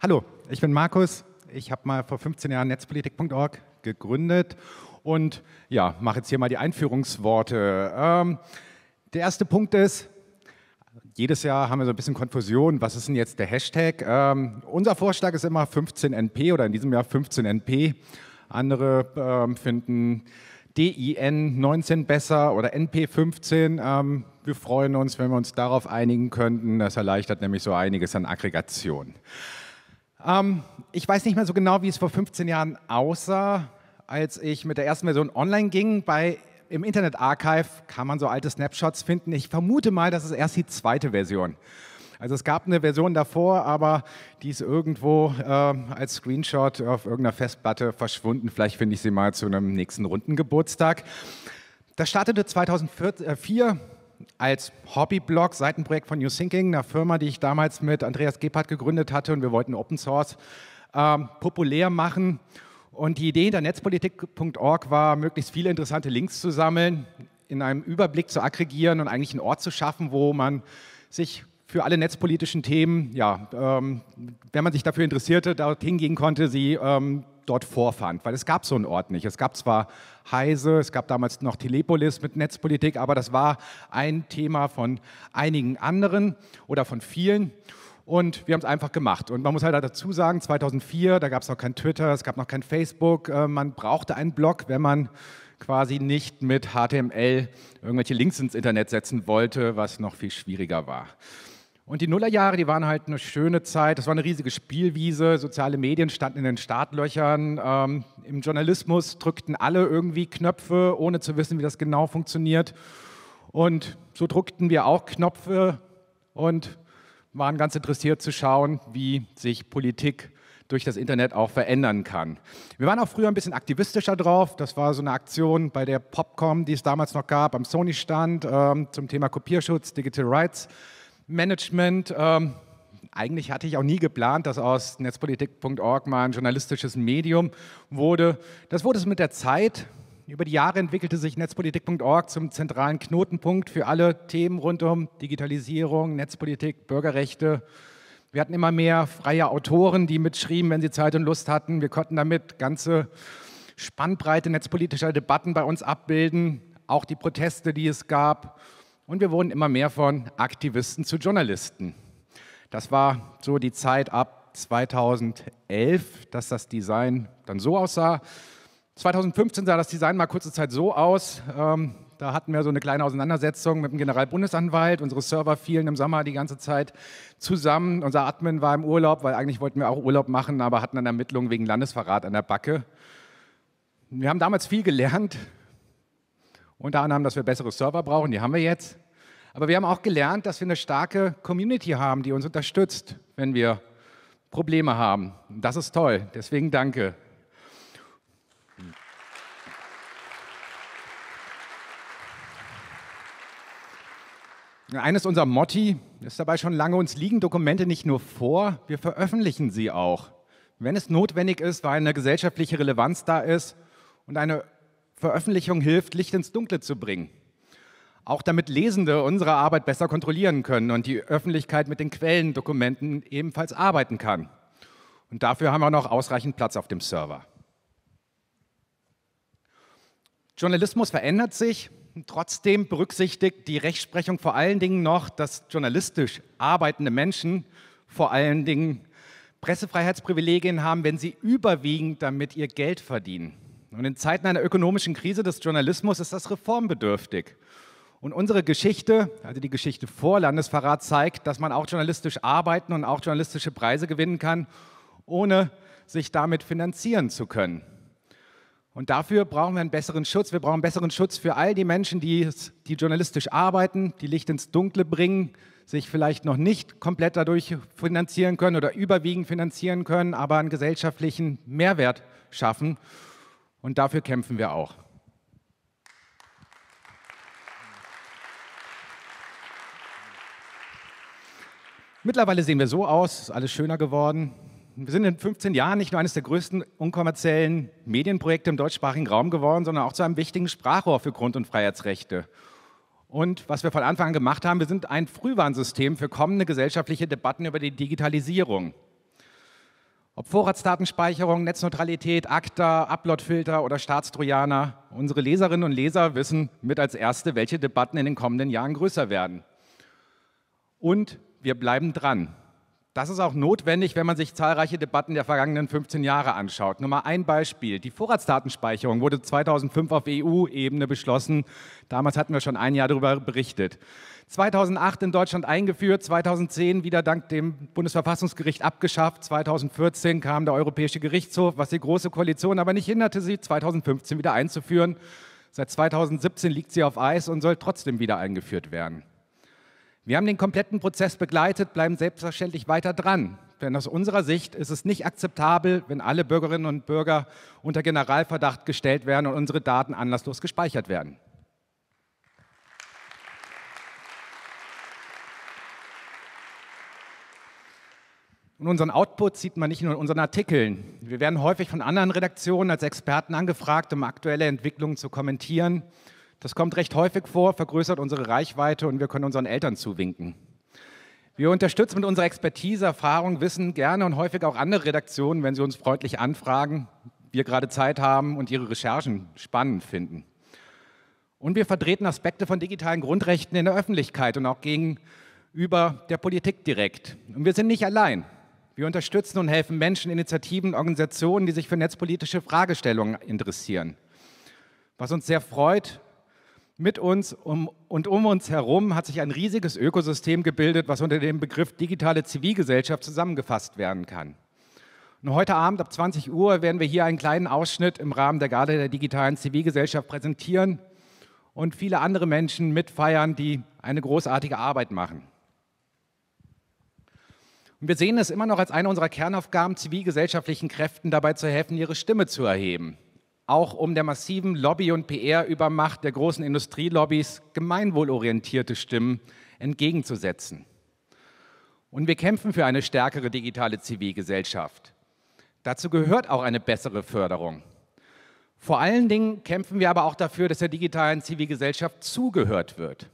Hallo, ich bin Markus. Ich habe mal vor 15 Jahren netzpolitik.org gegründet und ja, mache jetzt hier mal die Einführungsworte. Ähm, der erste Punkt ist, jedes Jahr haben wir so ein bisschen Konfusion, was ist denn jetzt der Hashtag? Ähm, unser Vorschlag ist immer 15NP oder in diesem Jahr 15NP. Andere ähm, finden DIN 19 besser oder NP15. Ähm, wir freuen uns, wenn wir uns darauf einigen könnten. Das erleichtert nämlich so einiges an Aggregation. Ähm, ich weiß nicht mehr so genau, wie es vor 15 Jahren aussah, als ich mit der ersten Version online ging. Bei, Im Internet Archive kann man so alte Snapshots finden. Ich vermute mal, das ist erst die zweite Version. Also es gab eine Version davor, aber die ist irgendwo äh, als Screenshot auf irgendeiner Festplatte verschwunden. Vielleicht finde ich sie mal zu einem nächsten Rundengeburtstag. Das startete 2004 als Hobbyblog, Seitenprojekt von New Thinking, einer Firma, die ich damals mit Andreas Gebhardt gegründet hatte und wir wollten Open Source ähm, populär machen. Und die Idee hinter netzpolitik.org war, möglichst viele interessante Links zu sammeln, in einem Überblick zu aggregieren und eigentlich einen Ort zu schaffen, wo man sich für alle netzpolitischen Themen, ja, ähm, wenn man sich dafür interessierte, dorthin gehen konnte, sie ähm, dort vorfand, weil es gab so einen Ort nicht. Es gab zwar Heise, es gab damals noch Telepolis mit Netzpolitik, aber das war ein Thema von einigen anderen oder von vielen. Und wir haben es einfach gemacht. Und man muss halt dazu sagen, 2004, da gab es noch kein Twitter, es gab noch kein Facebook. Äh, man brauchte einen Blog, wenn man quasi nicht mit HTML irgendwelche Links ins Internet setzen wollte, was noch viel schwieriger war. Und die Nullerjahre, die waren halt eine schöne Zeit. Das war eine riesige Spielwiese. Soziale Medien standen in den Startlöchern. Ähm, Im Journalismus drückten alle irgendwie Knöpfe, ohne zu wissen, wie das genau funktioniert. Und so druckten wir auch Knöpfe und waren ganz interessiert zu schauen, wie sich Politik durch das Internet auch verändern kann. Wir waren auch früher ein bisschen aktivistischer drauf. Das war so eine Aktion bei der Popcom, die es damals noch gab, am Sony-Stand ähm, zum Thema Kopierschutz, Digital Rights. Management. Ähm, eigentlich hatte ich auch nie geplant, dass aus netzpolitik.org mal ein journalistisches Medium wurde. Das wurde es mit der Zeit. Über die Jahre entwickelte sich netzpolitik.org zum zentralen Knotenpunkt für alle Themen rund um Digitalisierung, Netzpolitik, Bürgerrechte. Wir hatten immer mehr freie Autoren, die mitschrieben, wenn sie Zeit und Lust hatten. Wir konnten damit ganze Spannbreite netzpolitischer Debatten bei uns abbilden, auch die Proteste, die es gab. Und wir wurden immer mehr von Aktivisten zu Journalisten. Das war so die Zeit ab 2011, dass das Design dann so aussah. 2015 sah das Design mal kurze Zeit so aus. Ähm, da hatten wir so eine kleine Auseinandersetzung mit dem Generalbundesanwalt. Unsere Server fielen im Sommer die ganze Zeit zusammen. Unser Admin war im Urlaub, weil eigentlich wollten wir auch Urlaub machen, aber hatten dann Ermittlungen wegen Landesverrat an der Backe. Wir haben damals viel gelernt, unter anderem, dass wir bessere Server brauchen, die haben wir jetzt. Aber wir haben auch gelernt, dass wir eine starke Community haben, die uns unterstützt, wenn wir Probleme haben. Das ist toll. Deswegen danke. Eines unserer Motti ist dabei schon lange, uns liegen Dokumente nicht nur vor, wir veröffentlichen sie auch. Wenn es notwendig ist, weil eine gesellschaftliche Relevanz da ist und eine Veröffentlichung hilft, Licht ins Dunkle zu bringen. Auch damit Lesende unsere Arbeit besser kontrollieren können und die Öffentlichkeit mit den Quellendokumenten ebenfalls arbeiten kann. Und dafür haben wir noch ausreichend Platz auf dem Server. Journalismus verändert sich. Trotzdem berücksichtigt die Rechtsprechung vor allen Dingen noch, dass journalistisch arbeitende Menschen vor allen Dingen Pressefreiheitsprivilegien haben, wenn sie überwiegend damit ihr Geld verdienen. Und in Zeiten einer ökonomischen Krise des Journalismus ist das reformbedürftig. Und unsere Geschichte, also die Geschichte vor Landesverrat, zeigt, dass man auch journalistisch arbeiten und auch journalistische Preise gewinnen kann, ohne sich damit finanzieren zu können. Und dafür brauchen wir einen besseren Schutz. Wir brauchen besseren Schutz für all die Menschen, die, die journalistisch arbeiten, die Licht ins Dunkle bringen, sich vielleicht noch nicht komplett dadurch finanzieren können oder überwiegend finanzieren können, aber einen gesellschaftlichen Mehrwert schaffen. Und dafür kämpfen wir auch. Mittlerweile sehen wir so aus, ist alles schöner geworden. Wir sind in 15 Jahren nicht nur eines der größten unkommerziellen Medienprojekte im deutschsprachigen Raum geworden, sondern auch zu einem wichtigen Sprachrohr für Grund- und Freiheitsrechte. Und was wir von Anfang an gemacht haben, wir sind ein Frühwarnsystem für kommende gesellschaftliche Debatten über die Digitalisierung. Ob Vorratsdatenspeicherung, Netzneutralität, ACTA, Uploadfilter oder Staatstrojaner, unsere Leserinnen und Leser wissen mit als Erste, welche Debatten in den kommenden Jahren größer werden. Und wir bleiben dran. Das ist auch notwendig, wenn man sich zahlreiche Debatten der vergangenen 15 Jahre anschaut. Nur mal ein Beispiel. Die Vorratsdatenspeicherung wurde 2005 auf EU-Ebene beschlossen. Damals hatten wir schon ein Jahr darüber berichtet. 2008 in Deutschland eingeführt, 2010 wieder dank dem Bundesverfassungsgericht abgeschafft, 2014 kam der Europäische Gerichtshof, was die Große Koalition aber nicht hinderte, sie 2015 wieder einzuführen. Seit 2017 liegt sie auf Eis und soll trotzdem wieder eingeführt werden. Wir haben den kompletten Prozess begleitet, bleiben selbstverständlich weiter dran. Denn aus unserer Sicht ist es nicht akzeptabel, wenn alle Bürgerinnen und Bürger unter Generalverdacht gestellt werden und unsere Daten anlasslos gespeichert werden. Und unseren Output sieht man nicht nur in unseren Artikeln. Wir werden häufig von anderen Redaktionen als Experten angefragt, um aktuelle Entwicklungen zu kommentieren. Das kommt recht häufig vor, vergrößert unsere Reichweite und wir können unseren Eltern zuwinken. Wir unterstützen mit unserer Expertise, Erfahrung, Wissen gerne und häufig auch andere Redaktionen, wenn sie uns freundlich anfragen, wir gerade Zeit haben und ihre Recherchen spannend finden. Und wir vertreten Aspekte von digitalen Grundrechten in der Öffentlichkeit und auch gegenüber der Politik direkt. Und wir sind nicht allein. Wir unterstützen und helfen Menschen, Initiativen, Organisationen, die sich für netzpolitische Fragestellungen interessieren. Was uns sehr freut, mit uns um, und um uns herum hat sich ein riesiges Ökosystem gebildet, was unter dem Begriff digitale Zivilgesellschaft zusammengefasst werden kann. Und heute Abend ab 20 Uhr werden wir hier einen kleinen Ausschnitt im Rahmen der Garde der digitalen Zivilgesellschaft präsentieren und viele andere Menschen mitfeiern, die eine großartige Arbeit machen. Und wir sehen es immer noch als eine unserer Kernaufgaben, zivilgesellschaftlichen Kräften dabei zu helfen, ihre Stimme zu erheben. Auch um der massiven Lobby- und PR-Übermacht der großen Industrielobbys gemeinwohlorientierte Stimmen entgegenzusetzen. Und wir kämpfen für eine stärkere digitale Zivilgesellschaft. Dazu gehört auch eine bessere Förderung. Vor allen Dingen kämpfen wir aber auch dafür, dass der digitalen Zivilgesellschaft zugehört wird.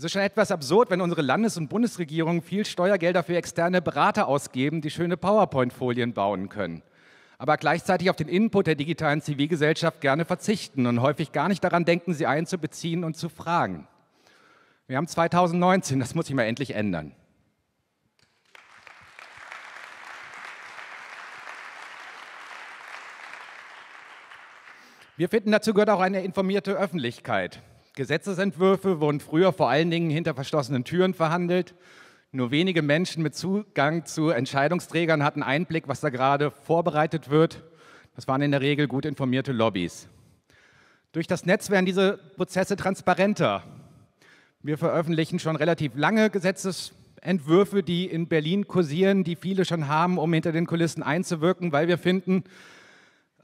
Es ist schon etwas absurd, wenn unsere Landes- und Bundesregierungen viel Steuergelder für externe Berater ausgeben, die schöne PowerPoint-Folien bauen können, aber gleichzeitig auf den Input der digitalen Zivilgesellschaft gerne verzichten und häufig gar nicht daran denken, sie einzubeziehen und zu fragen. Wir haben 2019, das muss sich mal endlich ändern. Wir finden, dazu gehört auch eine informierte Öffentlichkeit. Gesetzesentwürfe wurden früher vor allen Dingen hinter verschlossenen Türen verhandelt. Nur wenige Menschen mit Zugang zu Entscheidungsträgern hatten Einblick, was da gerade vorbereitet wird. Das waren in der Regel gut informierte Lobbys. Durch das Netz werden diese Prozesse transparenter. Wir veröffentlichen schon relativ lange Gesetzesentwürfe, die in Berlin kursieren, die viele schon haben, um hinter den Kulissen einzuwirken, weil wir finden,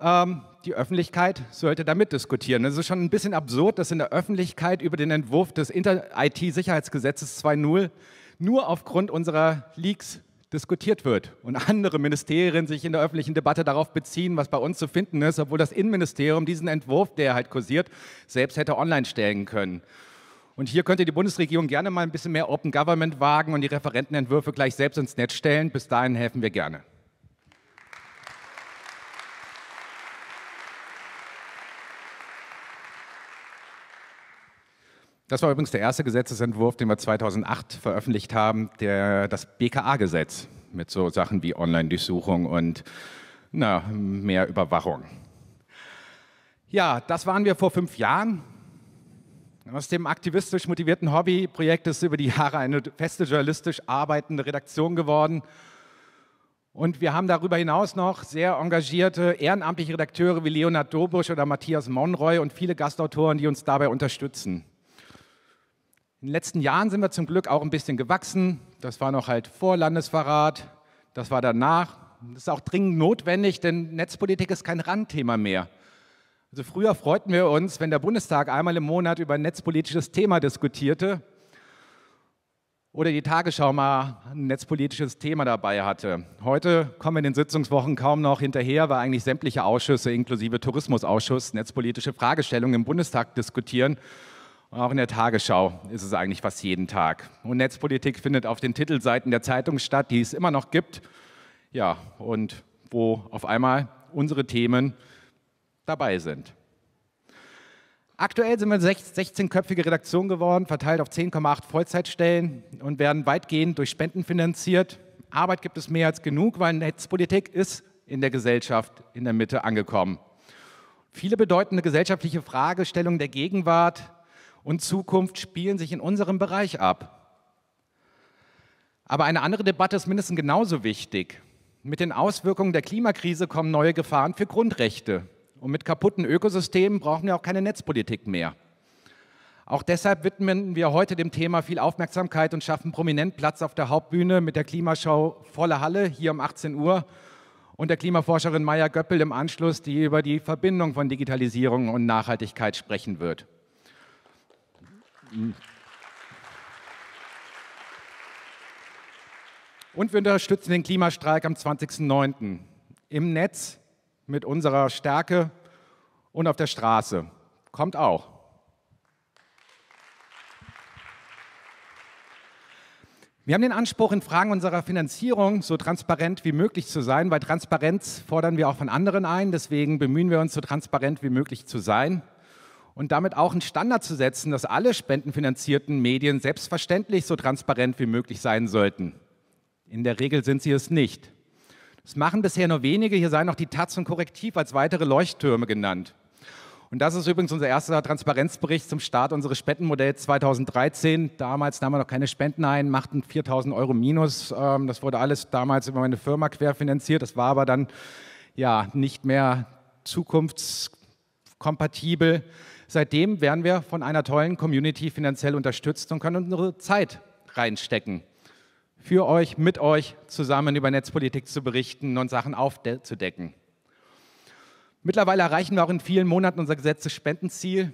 ähm, die Öffentlichkeit sollte damit diskutieren. Es ist schon ein bisschen absurd, dass in der Öffentlichkeit über den Entwurf des IT-Sicherheitsgesetzes 2.0 nur aufgrund unserer Leaks diskutiert wird und andere Ministerien sich in der öffentlichen Debatte darauf beziehen, was bei uns zu finden ist, obwohl das Innenministerium diesen Entwurf, der halt kursiert, selbst hätte online stellen können. Und hier könnte die Bundesregierung gerne mal ein bisschen mehr Open Government wagen und die Referentenentwürfe gleich selbst ins Netz stellen. Bis dahin helfen wir gerne. Das war übrigens der erste Gesetzesentwurf, den wir 2008 veröffentlicht haben, der, das BKA-Gesetz mit so Sachen wie Online-Durchsuchung und na, mehr Überwachung. Ja, das waren wir vor fünf Jahren. Aus dem aktivistisch motivierten Hobbyprojekt ist über die Jahre eine feste journalistisch arbeitende Redaktion geworden. Und wir haben darüber hinaus noch sehr engagierte ehrenamtliche Redakteure wie Leonard Dobusch oder Matthias Monroy und viele Gastautoren, die uns dabei unterstützen. In den letzten Jahren sind wir zum Glück auch ein bisschen gewachsen. Das war noch halt vor Landesverrat, das war danach. Das ist auch dringend notwendig, denn Netzpolitik ist kein Randthema mehr. Also früher freuten wir uns, wenn der Bundestag einmal im Monat über ein netzpolitisches Thema diskutierte oder die Tagesschau mal ein netzpolitisches Thema dabei hatte. Heute kommen wir in den Sitzungswochen kaum noch hinterher, weil eigentlich sämtliche Ausschüsse inklusive Tourismusausschuss netzpolitische Fragestellungen im Bundestag diskutieren und auch in der Tagesschau ist es eigentlich fast jeden Tag. Und Netzpolitik findet auf den Titelseiten der Zeitung statt, die es immer noch gibt. Ja, und wo auf einmal unsere Themen dabei sind. Aktuell sind wir eine 16-köpfige Redaktion geworden, verteilt auf 10,8 Vollzeitstellen und werden weitgehend durch Spenden finanziert. Arbeit gibt es mehr als genug, weil Netzpolitik ist in der Gesellschaft in der Mitte angekommen. Viele bedeutende gesellschaftliche Fragestellungen der Gegenwart und Zukunft spielen sich in unserem Bereich ab. Aber eine andere Debatte ist mindestens genauso wichtig. Mit den Auswirkungen der Klimakrise kommen neue Gefahren für Grundrechte. Und mit kaputten Ökosystemen brauchen wir auch keine Netzpolitik mehr. Auch deshalb widmen wir heute dem Thema viel Aufmerksamkeit und schaffen prominent Platz auf der Hauptbühne mit der Klimaschau Volle Halle hier um 18 Uhr und der Klimaforscherin Maya Göppel im Anschluss, die über die Verbindung von Digitalisierung und Nachhaltigkeit sprechen wird. Mhm. Und wir unterstützen den Klimastreik am 20.09. im Netz mit unserer Stärke und auf der Straße. Kommt auch. Wir haben den Anspruch, in Fragen unserer Finanzierung so transparent wie möglich zu sein, weil Transparenz fordern wir auch von anderen ein. Deswegen bemühen wir uns, so transparent wie möglich zu sein und damit auch einen Standard zu setzen, dass alle spendenfinanzierten Medien selbstverständlich so transparent wie möglich sein sollten. In der Regel sind sie es nicht. Das machen bisher nur wenige. Hier seien auch die Taz und Korrektiv als weitere Leuchttürme genannt. Und das ist übrigens unser erster Transparenzbericht zum Start unseres Spendenmodells 2013. Damals nahmen wir noch keine Spenden ein, machten 4000 Euro minus. Ähm, das wurde alles damals über meine Firma querfinanziert. Das war aber dann ja nicht mehr zukunftskompatibel. Seitdem werden wir von einer tollen Community finanziell unterstützt und können unsere Zeit reinstecken, für euch, mit euch zusammen über Netzpolitik zu berichten und Sachen aufzudecken. Mittlerweile erreichen wir auch in vielen Monaten unser gesetztes Spendenziel,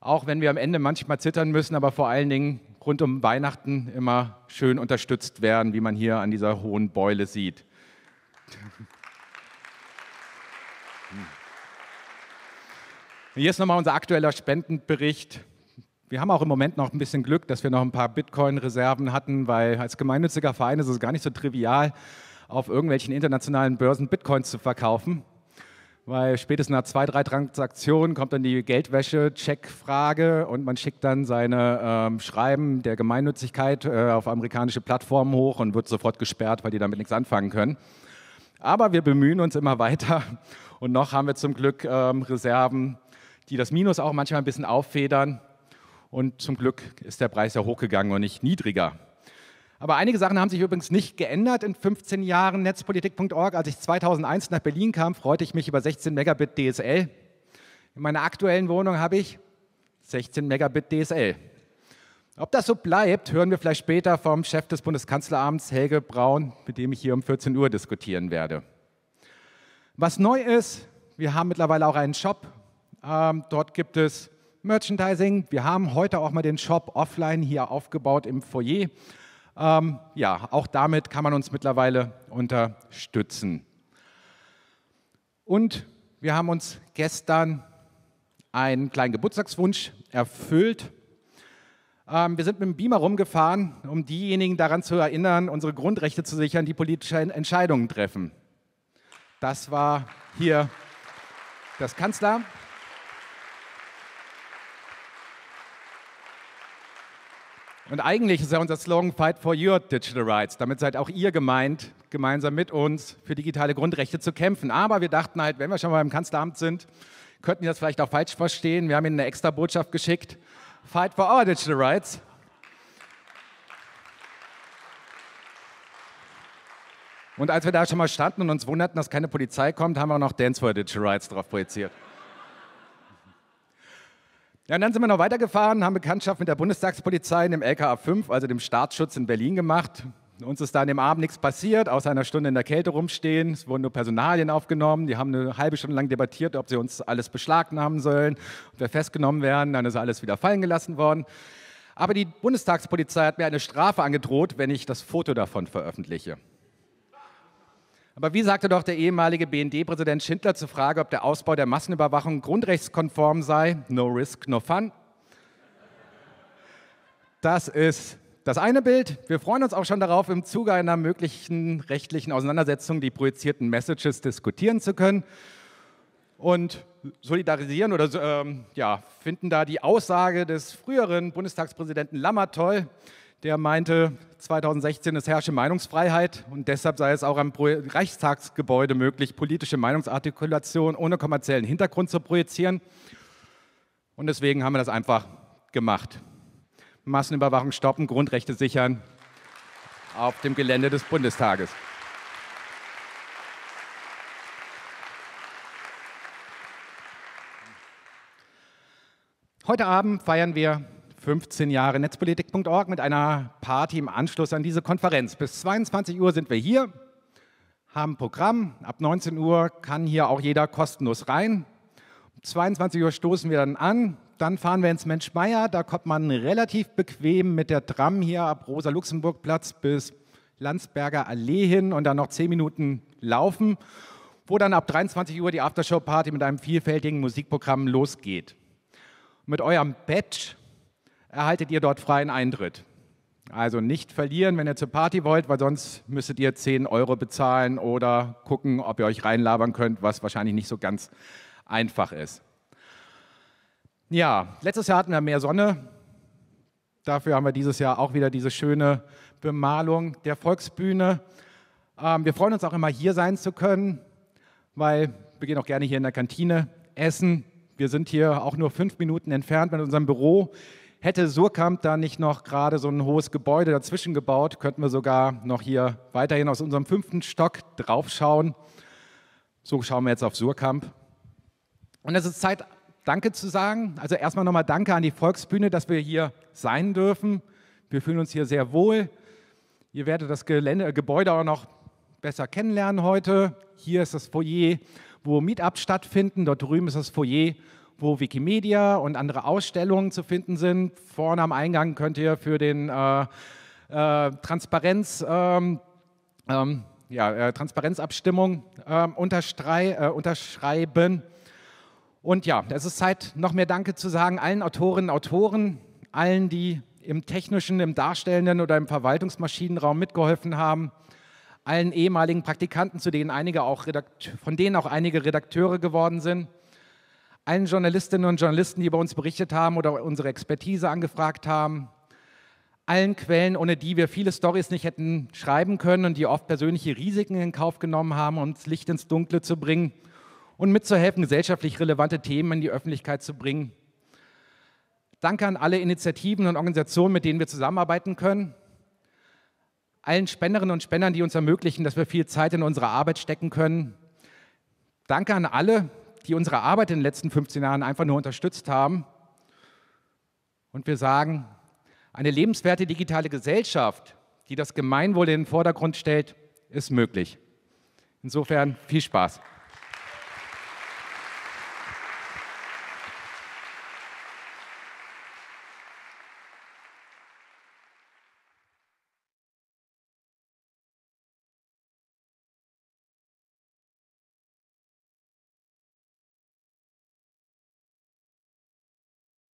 auch wenn wir am Ende manchmal zittern müssen, aber vor allen Dingen rund um Weihnachten immer schön unterstützt werden, wie man hier an dieser hohen Beule sieht. Hier ist nochmal unser aktueller Spendenbericht. Wir haben auch im Moment noch ein bisschen Glück, dass wir noch ein paar Bitcoin-Reserven hatten, weil als gemeinnütziger Verein ist es gar nicht so trivial, auf irgendwelchen internationalen Börsen Bitcoins zu verkaufen. Weil spätestens nach zwei, drei Transaktionen kommt dann die geldwäsche check frage und man schickt dann seine ähm, Schreiben der Gemeinnützigkeit äh, auf amerikanische Plattformen hoch und wird sofort gesperrt, weil die damit nichts anfangen können. Aber wir bemühen uns immer weiter und noch haben wir zum Glück ähm, Reserven die das Minus auch manchmal ein bisschen auffedern. Und zum Glück ist der Preis ja hochgegangen und nicht niedriger. Aber einige Sachen haben sich übrigens nicht geändert in 15 Jahren Netzpolitik.org. Als ich 2001 nach Berlin kam, freute ich mich über 16 Megabit DSL. In meiner aktuellen Wohnung habe ich 16 Megabit DSL. Ob das so bleibt, hören wir vielleicht später vom Chef des Bundeskanzleramts, Helge Braun, mit dem ich hier um 14 Uhr diskutieren werde. Was neu ist, wir haben mittlerweile auch einen Shop, ähm, dort gibt es Merchandising. Wir haben heute auch mal den Shop offline hier aufgebaut im Foyer. Ähm, ja, auch damit kann man uns mittlerweile unterstützen. Und wir haben uns gestern einen kleinen Geburtstagswunsch erfüllt. Ähm, wir sind mit dem Beamer rumgefahren, um diejenigen daran zu erinnern, unsere Grundrechte zu sichern, die politische Entscheidungen treffen. Das war hier das Kanzleramt. Und eigentlich ist ja unser Slogan Fight for Your Digital Rights. Damit seid auch ihr gemeint, gemeinsam mit uns für digitale Grundrechte zu kämpfen. Aber wir dachten halt, wenn wir schon mal beim Kanzleramt sind, könnten die das vielleicht auch falsch verstehen. Wir haben ihnen eine extra Botschaft geschickt. Fight for our digital rights. Und als wir da schon mal standen und uns wunderten, dass keine Polizei kommt, haben wir auch noch Dance for Digital Rights drauf projiziert. Ja, und dann sind wir noch weitergefahren, haben Bekanntschaft mit der Bundestagspolizei, in dem LKA 5, also dem Staatsschutz in Berlin gemacht. Uns ist da an dem Abend nichts passiert, außer einer Stunde in der Kälte rumstehen. Es wurden nur Personalien aufgenommen. Die haben eine halbe Stunde lang debattiert, ob sie uns alles beschlagnahmen sollen, ob wir festgenommen werden. Dann ist alles wieder fallen gelassen worden. Aber die Bundestagspolizei hat mir eine Strafe angedroht, wenn ich das Foto davon veröffentliche. Aber wie sagte doch der ehemalige BND-Präsident Schindler zur Frage, ob der Ausbau der Massenüberwachung grundrechtskonform sei? No risk, no fun. Das ist das eine Bild. Wir freuen uns auch schon darauf, im Zuge einer möglichen rechtlichen Auseinandersetzung die projizierten Messages diskutieren zu können und solidarisieren oder ähm, ja, finden da die Aussage des früheren Bundestagspräsidenten Lammert toll der meinte 2016, es herrsche Meinungsfreiheit und deshalb sei es auch am Reichstagsgebäude möglich, politische Meinungsartikulation ohne kommerziellen Hintergrund zu projizieren. Und deswegen haben wir das einfach gemacht. Massenüberwachung stoppen, Grundrechte sichern auf dem Gelände des Bundestages. Heute Abend feiern wir 15 Jahre Netzpolitik.org mit einer Party im Anschluss an diese Konferenz. Bis 22 Uhr sind wir hier, haben Programm. Ab 19 Uhr kann hier auch jeder kostenlos rein. Um 22 Uhr stoßen wir dann an. Dann fahren wir ins Menschmeier. Da kommt man relativ bequem mit der Tram hier ab Rosa-Luxemburg-Platz bis Landsberger Allee hin und dann noch 10 Minuten laufen, wo dann ab 23 Uhr die Aftershow-Party mit einem vielfältigen Musikprogramm losgeht. Mit eurem Badge erhaltet ihr dort freien Eintritt. Also nicht verlieren, wenn ihr zur Party wollt, weil sonst müsstet ihr 10 Euro bezahlen oder gucken, ob ihr euch reinlabern könnt, was wahrscheinlich nicht so ganz einfach ist. Ja, letztes Jahr hatten wir mehr Sonne. Dafür haben wir dieses Jahr auch wieder diese schöne Bemalung der Volksbühne. Ähm, wir freuen uns auch immer hier sein zu können, weil wir gehen auch gerne hier in der Kantine essen. Wir sind hier auch nur fünf Minuten entfernt mit unserem Büro. Hätte Surkamp da nicht noch gerade so ein hohes Gebäude dazwischen gebaut, könnten wir sogar noch hier weiterhin aus unserem fünften Stock draufschauen. So schauen wir jetzt auf Surkamp. Und es ist Zeit, Danke zu sagen. Also erstmal nochmal Danke an die Volksbühne, dass wir hier sein dürfen. Wir fühlen uns hier sehr wohl. Ihr werdet das Gelände, äh, Gebäude auch noch besser kennenlernen heute. Hier ist das Foyer, wo Meetups stattfinden. Dort drüben ist das Foyer, wo Wikimedia und andere Ausstellungen zu finden sind. Vorne am Eingang könnt ihr für den äh, äh, Transparenz, ähm, ähm, ja, äh, Transparenzabstimmung ähm, äh, unterschreiben. Und ja, es ist Zeit, noch mehr Danke zu sagen allen Autorinnen und Autoren, allen, die im technischen, im darstellenden oder im Verwaltungsmaschinenraum mitgeholfen haben, allen ehemaligen Praktikanten, zu denen einige auch von denen auch einige Redakteure geworden sind, allen Journalistinnen und Journalisten, die bei uns berichtet haben oder unsere Expertise angefragt haben, allen Quellen, ohne die wir viele Stories nicht hätten schreiben können und die oft persönliche Risiken in Kauf genommen haben, um uns Licht ins Dunkle zu bringen und mitzuhelfen, gesellschaftlich relevante Themen in die Öffentlichkeit zu bringen. Danke an alle Initiativen und Organisationen, mit denen wir zusammenarbeiten können. Allen Spenderinnen und Spendern, die uns ermöglichen, dass wir viel Zeit in unsere Arbeit stecken können. Danke an alle, die unsere Arbeit in den letzten 15 Jahren einfach nur unterstützt haben. Und wir sagen, eine lebenswerte digitale Gesellschaft, die das Gemeinwohl in den Vordergrund stellt, ist möglich. Insofern viel Spaß.